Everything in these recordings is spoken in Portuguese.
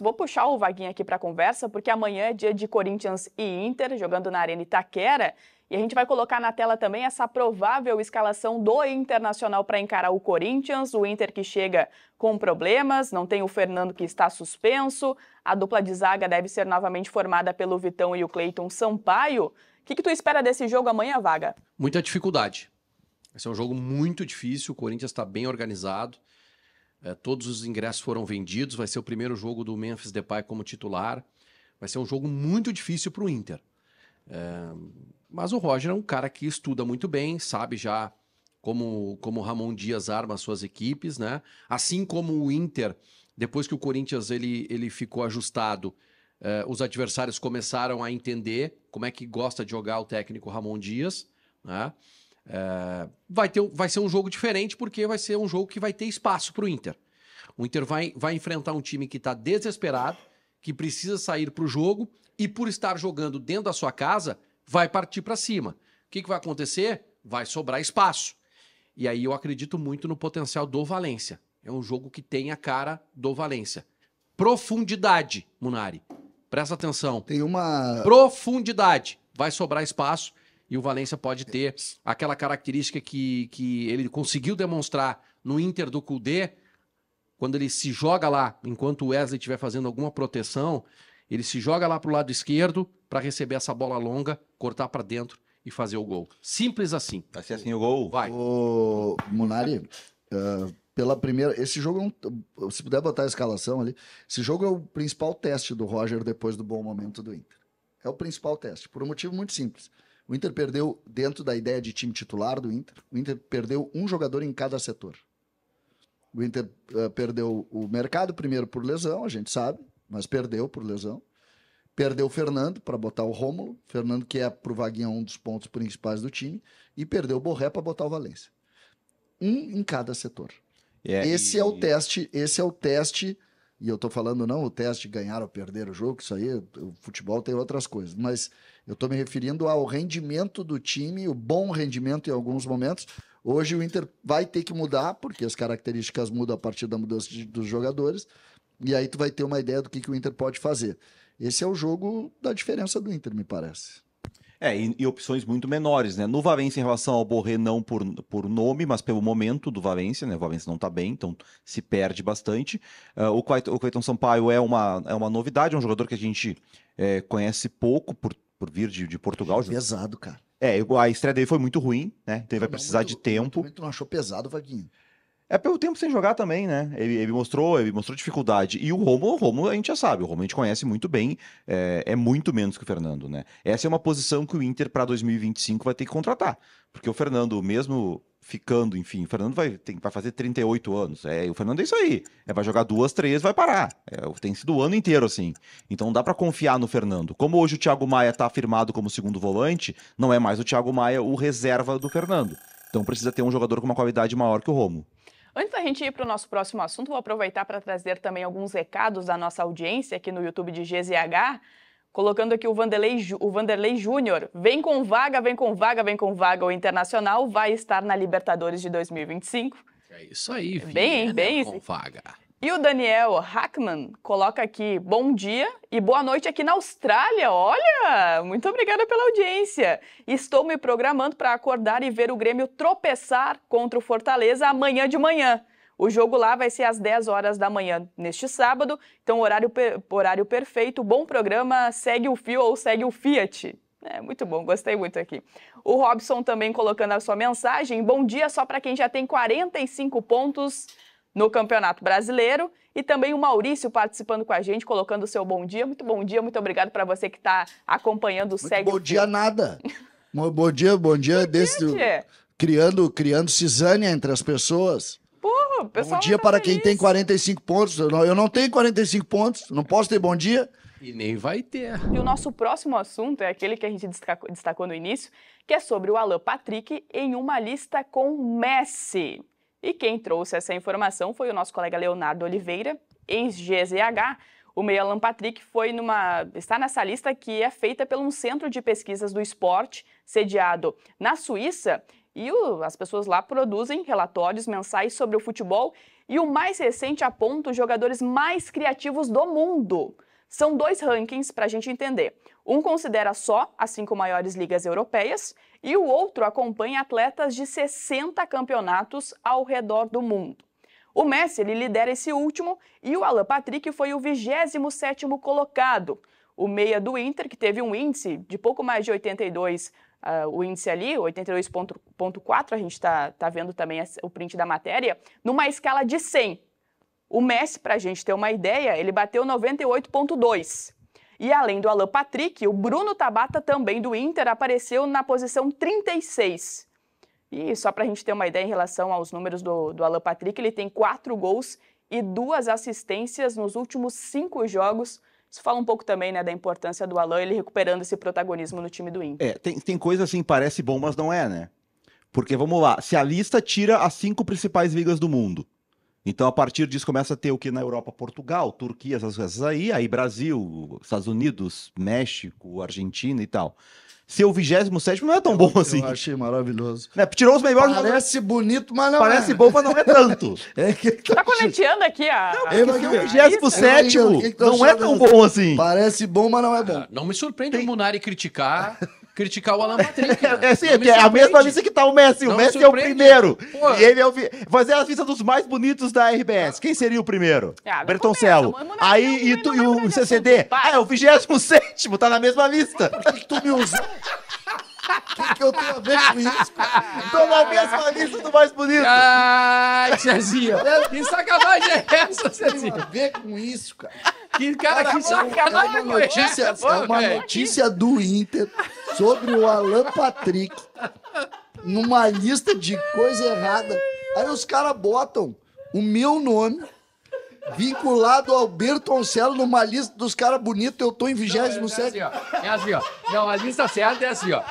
Vou puxar o Vaguinho aqui para a conversa, porque amanhã é dia de Corinthians e Inter, jogando na Arena Itaquera. E a gente vai colocar na tela também essa provável escalação do Internacional para encarar o Corinthians. O Inter que chega com problemas, não tem o Fernando que está suspenso. A dupla de zaga deve ser novamente formada pelo Vitão e o Cleiton Sampaio. O que, que tu espera desse jogo amanhã, Vaga? Muita dificuldade. Esse é um jogo muito difícil. O Corinthians está bem organizado. É, todos os ingressos foram vendidos. Vai ser o primeiro jogo do Memphis Depay como titular. Vai ser um jogo muito difícil para o Inter. É, mas o Roger é um cara que estuda muito bem, sabe já como como Ramon Dias arma suas equipes, né? Assim como o Inter, depois que o Corinthians ele, ele ficou ajustado, é, os adversários começaram a entender como é que gosta de jogar o técnico Ramon Dias, né? É, vai, ter, vai ser um jogo diferente, porque vai ser um jogo que vai ter espaço para o Inter. O Inter vai, vai enfrentar um time que está desesperado, que precisa sair para o jogo e, por estar jogando dentro da sua casa, vai partir para cima. O que, que vai acontecer? Vai sobrar espaço. E aí eu acredito muito no potencial do Valência. É um jogo que tem a cara do Valência. Profundidade, Munari. Presta atenção. Tem uma. Profundidade. Vai sobrar espaço e o Valência pode ter aquela característica que, que ele conseguiu demonstrar no Inter do Cudê, quando ele se joga lá, enquanto o Wesley estiver fazendo alguma proteção, ele se joga lá para o lado esquerdo para receber essa bola longa, cortar para dentro e fazer o gol. Simples assim. Vai ser assim o gol. Vai. O Munari, uh, pela primeira. Esse jogo é um... Se puder botar a escalação ali. Esse jogo é o principal teste do Roger depois do bom momento do Inter. É o principal teste, por um motivo muito simples. O Inter perdeu, dentro da ideia de time titular do Inter, o Inter perdeu um jogador em cada setor. O Inter uh, perdeu o mercado, primeiro por lesão, a gente sabe, mas perdeu por lesão. Perdeu o Fernando para botar o Rômulo, Fernando que é para o Vaguinha um dos pontos principais do time, e perdeu o Borré para botar o Valência. Um em cada setor. Yeah, é, esse e... é o teste, esse é o teste e eu estou falando não o teste de ganhar ou perder o jogo, isso aí, o futebol tem outras coisas, mas eu estou me referindo ao rendimento do time, o bom rendimento em alguns momentos. Hoje o Inter vai ter que mudar, porque as características mudam a partir da mudança de, dos jogadores, e aí tu vai ter uma ideia do que, que o Inter pode fazer. Esse é o jogo da diferença do Inter, me parece. É, e, e, opções muito menores, né? No Valência, em relação ao Borré, não por, por nome, mas pelo momento do Valência, né? O Valência não tá bem, então se perde bastante. Uh, o, Clayton, o Clayton Sampaio é uma, é uma novidade, é um jogador que a gente é, conhece pouco por, por vir de, de Portugal. Pesado, cara. É, a estreia dele foi muito ruim, né? Então ele vai precisar muito, de tempo. Tu não achou pesado, Vaguinho? É pelo tempo sem jogar também, né? Ele, ele, mostrou, ele mostrou dificuldade. E o Romo, o Romo a gente já sabe, o Romo a gente conhece muito bem, é, é muito menos que o Fernando, né? Essa é uma posição que o Inter para 2025 vai ter que contratar, porque o Fernando, mesmo ficando, enfim, o Fernando vai, tem, vai fazer 38 anos. É, o Fernando é isso aí. É, vai jogar duas, três, vai parar. É, tem sido o ano inteiro assim. Então dá para confiar no Fernando. Como hoje o Thiago Maia tá afirmado como segundo volante, não é mais o Thiago Maia o reserva do Fernando. Então precisa ter um jogador com uma qualidade maior que o Romo. Antes da gente ir para o nosso próximo assunto, vou aproveitar para trazer também alguns recados da nossa audiência aqui no YouTube de GZH. Colocando aqui o Vanderlei, o Vanderlei Júnior. Vem com vaga, vem com vaga, vem com vaga. O Internacional vai estar na Libertadores de 2025. É isso aí, Vem, bem, bem com vaga. E o Daniel Hackman coloca aqui bom dia e boa noite aqui na Austrália. Olha, muito obrigada pela audiência. Estou me programando para acordar e ver o Grêmio tropeçar contra o Fortaleza amanhã de manhã. O jogo lá vai ser às 10 horas da manhã neste sábado, então horário, per horário perfeito, bom programa, segue o fio ou segue o Fiat. É, muito bom, gostei muito aqui. O Robson também colocando a sua mensagem. Bom dia só para quem já tem 45 pontos no Campeonato Brasileiro. E também o Maurício participando com a gente, colocando o seu bom dia. Muito bom dia, muito obrigado para você que está acompanhando o Segue. Bom dia, nada. bom dia, bom dia bom desse. Dia, criando, criando cisânia entre as pessoas. Porra, pessoal. Bom dia para quem tem 45 pontos. Eu não tenho 45 pontos, não posso ter bom dia. E nem vai ter. E o nosso próximo assunto é aquele que a gente destacou, destacou no início, que é sobre o Alan Patrick em uma lista com Messi. E quem trouxe essa informação foi o nosso colega Leonardo Oliveira, ex-GZH. O meia Alan Patrick foi numa, está nessa lista que é feita pelo um centro de pesquisas do esporte, sediado na Suíça, e o, as pessoas lá produzem relatórios mensais sobre o futebol e o mais recente aponta os jogadores mais criativos do mundo. São dois rankings para a gente entender. Um considera só as cinco maiores ligas europeias e o outro acompanha atletas de 60 campeonatos ao redor do mundo. O Messi ele lidera esse último e o Alan Patrick foi o 27º colocado. O meia do Inter, que teve um índice de pouco mais de 82, uh, ah, o índice ali, 82.4, a gente está tá vendo também o print da matéria, numa escala de 100. O Messi, para a gente ter uma ideia, ele bateu 98.2. E além do Alan Patrick, o Bruno Tabata, também do Inter, apareceu na posição 36. E só para a gente ter uma ideia em relação aos números do, do Alan Patrick, ele tem quatro gols e duas assistências nos últimos cinco jogos. Isso fala um pouco também né, da importância do Alan, ele recuperando esse protagonismo no time do Inter. É, tem, tem coisa assim, parece bom, mas não é, né? Porque vamos lá, se a lista tira as cinco principais ligas do mundo, então, a partir disso, começa a ter o que na Europa? Portugal, Turquia, essas coisas aí, aí Brasil, Estados Unidos, México, Argentina e tal. Ser o 27 não é tão eu, bom assim. Eu achei maravilhoso. Né, tirou os melhores. Parece mas... bonito, mas não Parece é. bom, mas não é tanto. é que tá, tá coleteando aqui a. Não, é que o 27 é tá não é tão bom assim. Parece bom, mas não é bom. Não me surpreende Tem... o Munari criticar. criticar o Alan é, Patrick. é, sim, né? é, assim, é, é a mesma lista que tá o Messi. Não o Messi é o primeiro. E ele é o. Fazer a lista dos mais bonitos da RBS. Quem seria o primeiro? Ah, Bertoncello. Aí, e, tu, e o CCD? Ah, é o 27, tá na mesma lista. Por que tu me usou? O que, que, eu tenho a ver com isso? Tô então, na mesma lista do mais bonito. Ai, Cezinha. que sacanagem é essa, Cezinha? Tem a ver com isso, cara. Que cara, cara que sacanagem! É uma notícia, essa, é uma véio. notícia do Inter sobre o Alan Patrick numa lista de coisa errada. Aí os caras botam o meu nome vinculado ao Bertoncello numa lista dos caras bonitos, eu tô em 27. É, assim, é assim, ó. Não, a lista certa é assim, ó.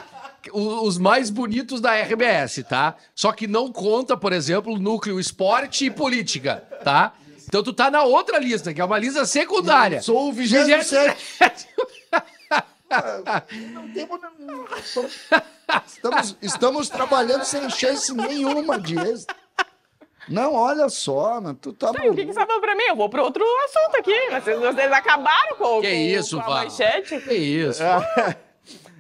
os mais bonitos da RBS, tá? Só que não conta, por exemplo, núcleo esporte e política, tá? Então tu tá na outra lista, que é uma lista secundária. Eu sou o 27. 27. não temos. Estamos, estamos trabalhando sem chance nenhuma de êxito. Não, olha só, mano, tu tá. Sim, tá, o que, que você tá falou pra mim? Eu vou pro outro assunto aqui. Vocês, vocês acabaram com, que isso, com Que isso. É.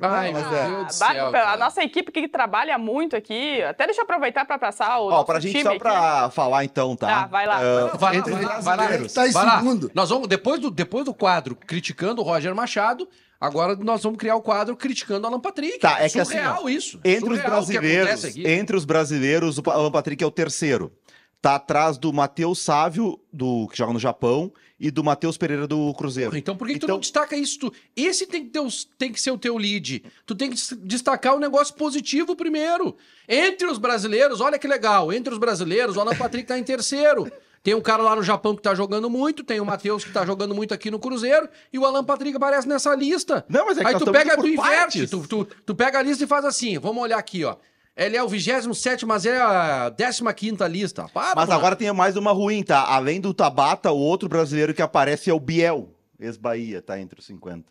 Ai, meu é. Deus do ah, céu, a nossa equipe que trabalha muito aqui. Até deixa eu aproveitar para passar o. Ó, pra gente só para né? falar então, tá? tá vai lá. Uh, ah, vai, entre lá, vai lá, tá em vai segundo. Lá. Nós vamos depois do depois do quadro criticando o Roger Machado. Agora nós vamos criar o quadro criticando o Alan Patrick. Tá, é Surreal que assim, isso. Entre Surreal os brasileiros, entre os brasileiros, o Alan Patrick é o terceiro tá atrás do Matheus Sávio, do que joga no Japão, e do Matheus Pereira do Cruzeiro. Então por que, então... que, tu não então- destaca isso? Tu, esse tem que, ter, tem que ser o teu lead. Tu tem que destacar o um negócio positivo primeiro. Entre os brasileiros, olha que legal. Entre os brasileiros, o Ana Patrick tá em terceiro. Tem um cara lá no Japão que tá jogando muito, tem o Matheus que tá jogando muito aqui no Cruzeiro, e o Alan Patrick aparece nessa lista. Não, mas é que Aí tu pega, tu inverte, tu, tu, tu pega a lista e faz assim, vamos olhar aqui, ó. Ele é o 27, mas é a 15 lista. Para, mas mano. agora tem mais uma ruim, tá? Além do Tabata, o outro brasileiro que aparece é o Biel, ex-Bahia, tá entre os 50.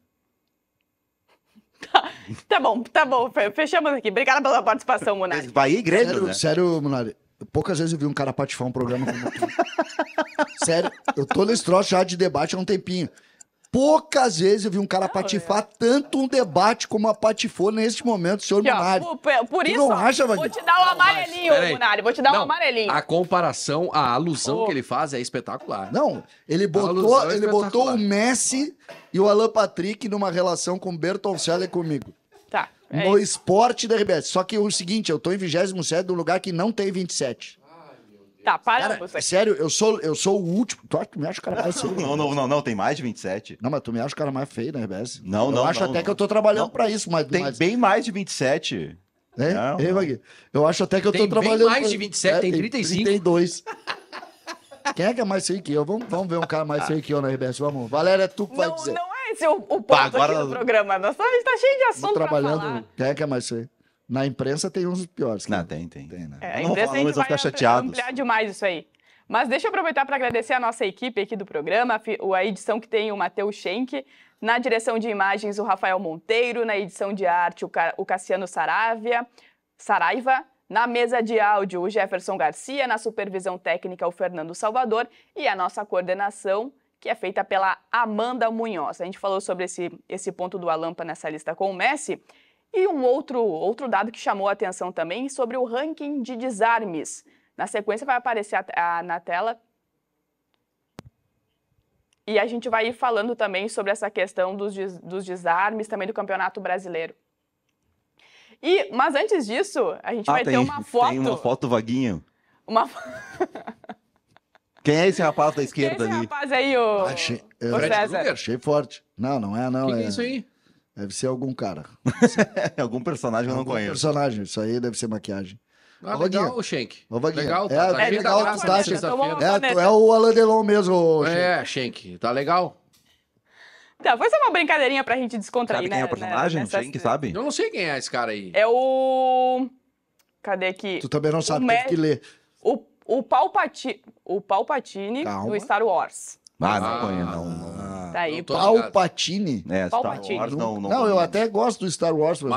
Tá, tá, bom, tá bom. Fechamos aqui. Obrigada pela participação, Munari. Bahia e Grêmio, sério, né? Sério, Munari. Poucas vezes eu vi um cara patifar um programa como tu. sério, eu tô nesse troço já de debate há um tempinho. Poucas vezes eu vi um cara não, patifar é. tanto um debate como a patifou neste momento, senhor que, Munari. Ó, por, por isso, não acha, vou te dar um amarelinho, Munari, vou te dar não, um amarelinho. A comparação, a alusão oh. que ele faz é espetacular. Não, ele botou, é ele botou o Messi e o Alan Patrick numa relação com o Bertoncelli e comigo. Tá. É no isso. esporte da RBS. Só que o seguinte, eu tô em 27 num lugar que não tem 27 tá Cara, sério, eu sou, eu sou o último. Tu acha que me acha o cara mais feio? Não, né? não, não, não, tem mais de 27. Não, mas tu me acha o cara mais feio na né, RBS. Não, eu não. Eu acho não, até não. que eu tô trabalhando não. pra isso, mas. Tem bem mais de 27. É? Não, Ei, eu acho até que eu tô tem trabalhando. Tem mais pra... de 27, é, tem 35. Tem 32. Quem é que é mais feio que eu? Vamos, vamos ver um cara mais feio que eu na né, RBS. Vamos. Valéria, é tu que vai não, dizer. Não é esse o, o ponto agora... do programa. Nossa, a gente tá cheio de assunto. Tô trabalhando. Quem é que é mais feio? Na imprensa tem uns piores. Não, tem, tem. tem né? é, não vou falar, mas vão ficar chateados. ampliar demais isso aí. Mas deixa eu aproveitar para agradecer a nossa equipe aqui do programa, a edição que tem o Matheus Schenck, na direção de imagens o Rafael Monteiro, na edição de arte o Cassiano Saravia, Saraiva, na mesa de áudio o Jefferson Garcia, na supervisão técnica o Fernando Salvador e a nossa coordenação que é feita pela Amanda Munhoz. A gente falou sobre esse, esse ponto do Alampa nessa lista com o Messi e um outro, outro dado que chamou a atenção também sobre o ranking de desarmes. Na sequência vai aparecer a, a, na tela. E a gente vai ir falando também sobre essa questão dos, dos desarmes, também do Campeonato Brasileiro. E, mas antes disso, a gente ah, vai tem, ter uma foto. Tem uma foto vaguinho. Uma Quem é esse rapaz da esquerda Quem é esse ali? rapaz aí, o, ah, achei, o César? Achei forte. Não, não é, não. é... é isso aí? Deve ser algum cara. algum personagem eu não conheço. personagem, isso aí deve ser maquiagem. Ah, Ô, legal, Vaguinha. Legal, tá, é, tá é legal, graça, tá, Schenk. Né? É, tu é o Alain Delon mesmo, Shank. É, Schenk, tá legal. Tá, foi só uma brincadeirinha pra gente descontrair, sabe quem é né? quem é o né, personagem? nessa... sabe? Eu não sei quem é esse cara aí. É o... Cadê aqui? Tu também não o sabe, tem que ler. O, o, Palpati... o Palpatine do Star Wars. Ah, não ah. conheço, não. não. Tá aí, Palpatine. É, Palpatine. Wars, não, não, não, eu até gosto do Star Wars. Mas,